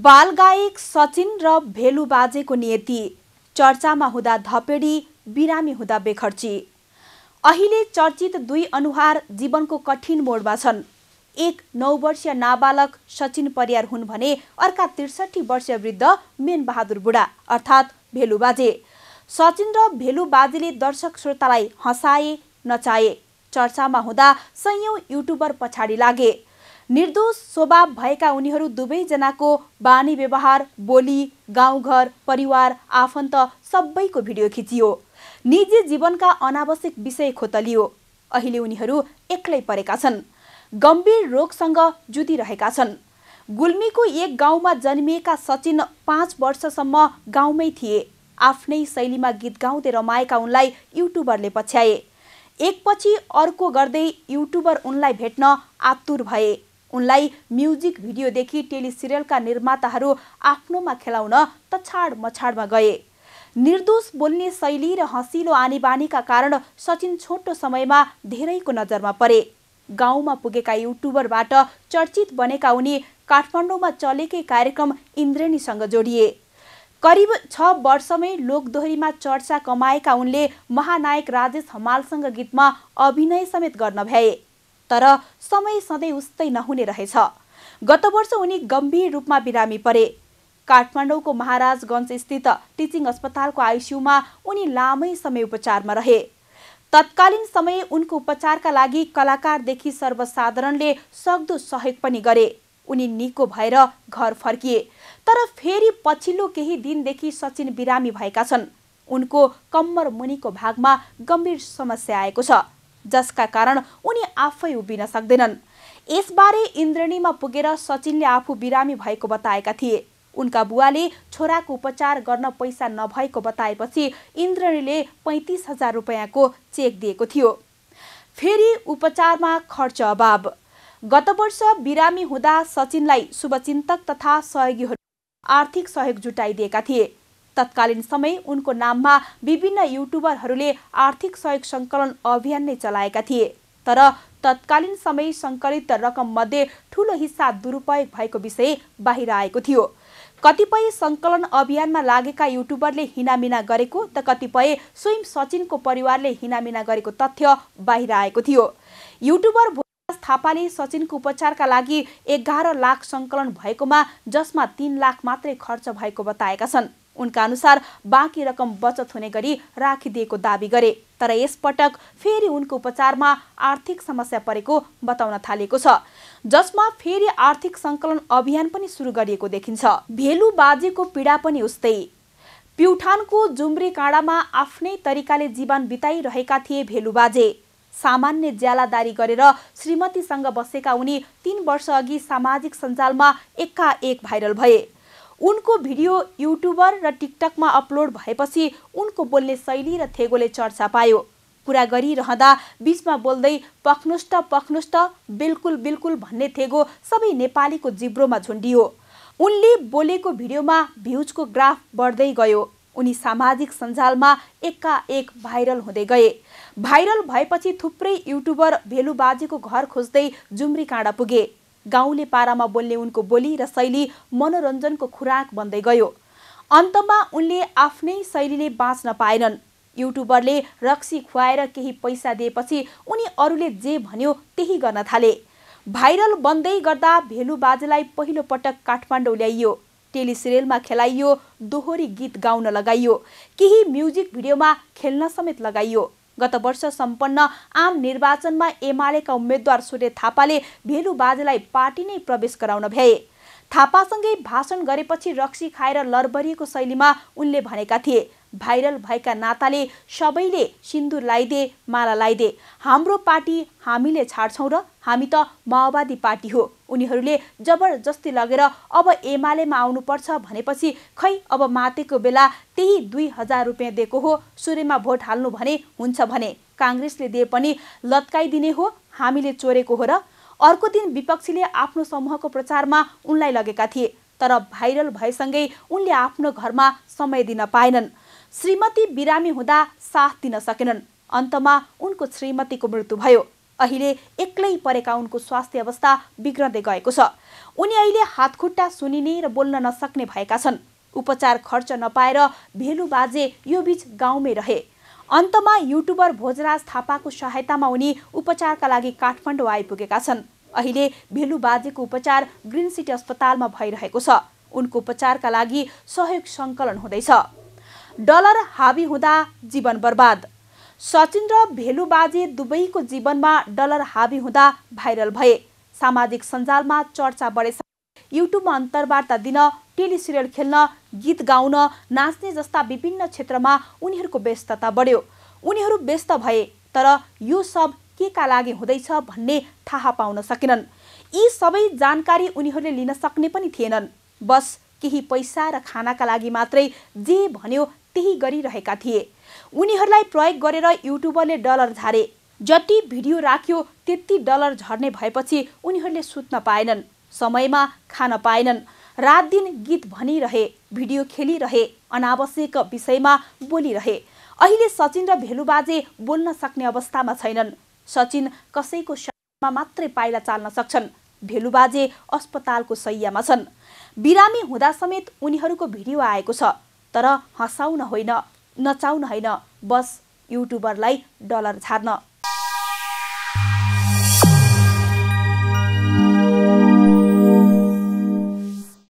बालगायक सचिन र भेलु बाजेको नियति चर्चामा हुँदा धपेडी बिरामी हुँदा बेखर्ची अहिले चर्चित दुई अनुहार जीवनको कठिन मोडमा छन् एक नौ वर्षीय नाबालक सचिन परियार हुन् भने अर्का त्रिसठी वर्षीय वृद्ध मेनबहादुर बुढा अर्थात् भेलु बाजे सचिन र भेलु बाजेले दर्शक श्रोतालाई हँसाए नचाए चर्चामा हुँदा सयौँ युट्युबर पछाडि लागे निर्दोष स्वभाव भएका उनीहरू दुवैजनाको बानी व्यवहार बोली गाउँघर परिवार आफन्त सबैको भिडियो खिचियो निजी जीवनका अनावश्यक विषय खोतलियो अहिले उनीहरू एक्लै परेका छन् गम्भीर रोगसँग जुतिरहेका छन् गुल्मीको एक गाउँमा जन्मिएका सचिन पाँच वर्षसम्म गाउँमै थिए आफ्नै शैलीमा गीत गाउँदै रमाएका उनलाई युट्युबरले पछ्याए एकपछि अर्को गर्दै युट्युबर उनलाई भेट्न आतुर भए उनलाई म्युजिक भिडियोदेखि टेलिसिरियलका निर्माताहरू आफ्नोमा खेलाउन तछाड मछाडमा गए निर्दोष बोल्ने शैली र हँसिलो आनी बानीका कारण सचिन छोटो समयमा धेरैको नजरमा परे गाउँमा पुगेका युट्युबरबाट चर्चित बनेका उनी काठमाडौँमा चलेकै कार्यक्रम इन्द्रेणीसँग जोडिए करिब छ वर्षमै लोकदोहरीमा चर्चा कमाएका उनले महानायक राजेश हमालसँग गीतमा अभिनय समेत गर्न भ्याए तर समय सधैँ उस्तै नहुने रहेछ गत वर्ष उनी गम्भीर रूपमा बिरामी परे काठमाडौँको महाराजगञ्ज स्थित टिचिङ अस्पतालको आइसियुमा उनी लामै समय उपचारमा रहे तत्कालीन समय उनको उपचारका लागि कलाकारदेखि सर्वसाधारणले सक्दो सहयोग पनि गरे उनी निको भएर घर फर्किए तर फेरि पछिल्लो केही दिनदेखि सचिन बिरामी भएका छन् उनको कम्मर मुनिको भागमा गम्भीर समस्या आएको छ जसका कारण उनी आफै उभिन सक्दैनन् यसबारे इन्द्रणीमा पुगेर सचिनले आफू बिरामी भएको बताएका थिए उनका बुवाले छोराको उपचार गर्न पैसा नभएको बताएपछि इन्द्रणीले पैँतिस हजार रुपियाँको चेक दिएको थियो फेरि उपचारमा खर्च अभाव गत वर्ष बिरामी हुँदा सचिनलाई शुभचिन्तक तथा सहयोगीहरू आर्थिक सहयोग जुटाइदिएका थिए तत्कालीन समय उनको नाममा विभिन्न युट्युबरहरूले आर्थिक सहयोग सङ्कलन अभियान नै चलाएका थिए तर तत्कालीन समय सङ्कलित रकममध्ये ठूलो हिस्सा दुरुपयोग भएको विषय बाहिर आएको थियो कतिपय सङ्कलन अभियानमा लागेका युट्युबरले हिनामिना गरेको त कतिपय स्वयं सचिनको परिवारले हिनामिना गरेको तथ्य बाहिर आएको थियो युट्युबर भोराज थापाले सचिनको उपचारका लागि एघार लाख सङ्कलन भएकोमा जसमा तिन लाख मात्रै खर्च भएको बताएका छन् उनका अनुसार बाँकी रकम बचत हुने गरी राखिदिएको दावी गरे तर यसपटक फेरि उनको उपचारमा आर्थिक समस्या परेको बताउन थालेको छ जसमा फेरि आर्थिक सङ्कलन अभियान पनि सुरु गरिएको देखिन्छ भेलु बाजेको पीडा पनि उस्तै प्युठानको जुम्री काँडामा आफ्नै तरिकाले जीवन बिताइरहेका थिए भेलु बाजे सामान्य ज्यालादारी गरेर श्रीमतीसँग बसेका उनी तिन वर्षअघि सामाजिक सञ्जालमा एकाएक भाइरल भए उनको भिडियो युट्युबर र टिकटकमा अपलोड भएपछि उनको बोल्ने शैली र थेगोले चर्चा पायो कुरा गरिरहँदा बिचमा बोल्दै पख्नुष्ट पख्नुष्ट बिल्कुल बिल्कुल भन्ने थेगो सबै नेपालीको जिब्रोमा झुन्डियो उनले बोलेको भिडियोमा भ्युजको ग्राफ बढ्दै गयो उनी सामाजिक सञ्जालमा एकाएक भाइरल हुँदै गए भाइरल भएपछि थुप्रै युट्युबर भेलुबाजीको घर खोज्दै जुम्री काँडा पुगे गाउँले पारामा बोल्ने उनको बोली र शैली मनोरञ्जनको खुराक बन्दै गयो अन्तमा उनले आफ्नै शैलीले बाँच्न पाएनन् युट्युबरले रक्सी खुवाएर केही पैसा दिएपछि उनी अरूले जे भन्यो त्यही गर्न थाले भाइरल बन्दै गर्दा भेलु बाजेलाई पहिलो पटक काठमाडौँ ल्याइयो टेलिसिरियलमा खेलाइयो दोहोरी गीत गाउन लगाइयो केही म्युजिक भिडियोमा खेल्न समेत लगाइयो गत वर्ष सम्पन्न आम निर्वाचनमा एमालेका उम्मेद्वार सूर्य थापाले भेलु बाजेलाई पार्टी नै प्रवेश गराउन भ्याए थापासँगै भाषण गरेपछि रक्सी खाएर लरबरिएको शैलीमा उनले भनेका थिए भाइरल भएका नाताले सबैले सिन्दुर लाइदे माला लाइदे हाम्रो पार्टी हामीले छाड्छौँ र हामी त माओवादी पार्टी हो उनीहरूले जबरजस्ती लगेर अब एमालेमा आउनुपर्छ भनेपछि खै अब मातेको बेला त्यही दुई हजार रुपियाँ दिएको हो सूर्यमा भोट हाल्नु भने हुन्छ भने काङ्ग्रेसले दिए पनि लत्काइदिने हो हामीले चोरेको हो र अर्को दिन विपक्षीले आफ्नो समूहको प्रचारमा उनलाई लगेका थिए तर भाइरल भएसँगै उनले आफ्नो घरमा समय दिन पाएनन् श्रीमती बिरामी हुँदा साथ दिन सकेनन् अन्तमा उनको श्रीमतीको मृत्यु भयो अहिले एक्लै परेका उनको स्वास्थ्य अवस्था बिग्रदै गएको छ उनी अहिले हातखुट्टा सुनिने र बोल्न नसक्ने भएका छन् उपचार खर्च नपाएर भेलु बाजे यो बीच गाउँमै रहे अन्तमा युट्युबर भोजराज थापाको सहायतामा उनी उपचारका लागि काठमाडौँ आइपुगेका छन् अहिले भेलु बाजेको उपचार ग्रिन सिटी अस्पतालमा भइरहेको छ उनको उपचारका लागि सहयोग सङ्कलन हुँदैछ डलर हावी हुँदा जीवन बर्बाद सचिन र भेलु बाजे दुवैको जीवनमा डलर हावी हुँदा भाइरल भए सामाजिक सञ्जालमा चर्चा बढेछ युट्युबमा अन्तर्वार्ता दिन सिरियल खेल्न गीत गाउन नाच्ने जस्ता विभिन्न क्षेत्रमा उनीहरूको व्यस्तता बढ्यो उनीहरू व्यस्त भए तर यो सब के का लागि हुँदैछ भन्ने थाहा पाउन सकेनन् यी सबै जानकारी उनीहरूले लिन सक्ने पनि थिएनन् बस केही पैसा र खानाका लागि मात्रै जे भन्यो त्यही गरिरहेका थिए उनीहरूलाई प्रयोग गरेर युट्युबरले डलर झारे जति भिडियो राख्यो त्यति डलर झर्ने भएपछि उनीहरूले सुत्न पाएनन् समयमा खान पाएनन् रात दिन गीत भनिरहे भिडियो खेलिरहे अनावश्यक विषयमा बोलिरहे अहिले सचिन र भेलुबाजे बोल्न सक्ने अवस्थामा छैनन् सचिन कसैको शरीरमा मात्रै पाइला चाल्न सक्छन् भेलुबाजे अस्पतालको सैयामा छन् बिरामी हुँदा समेत उनीहरूको भिडियो आएको छ तर हँसाउन होइन नचाउन होइन बस युट्युबरलाई डलर झार्न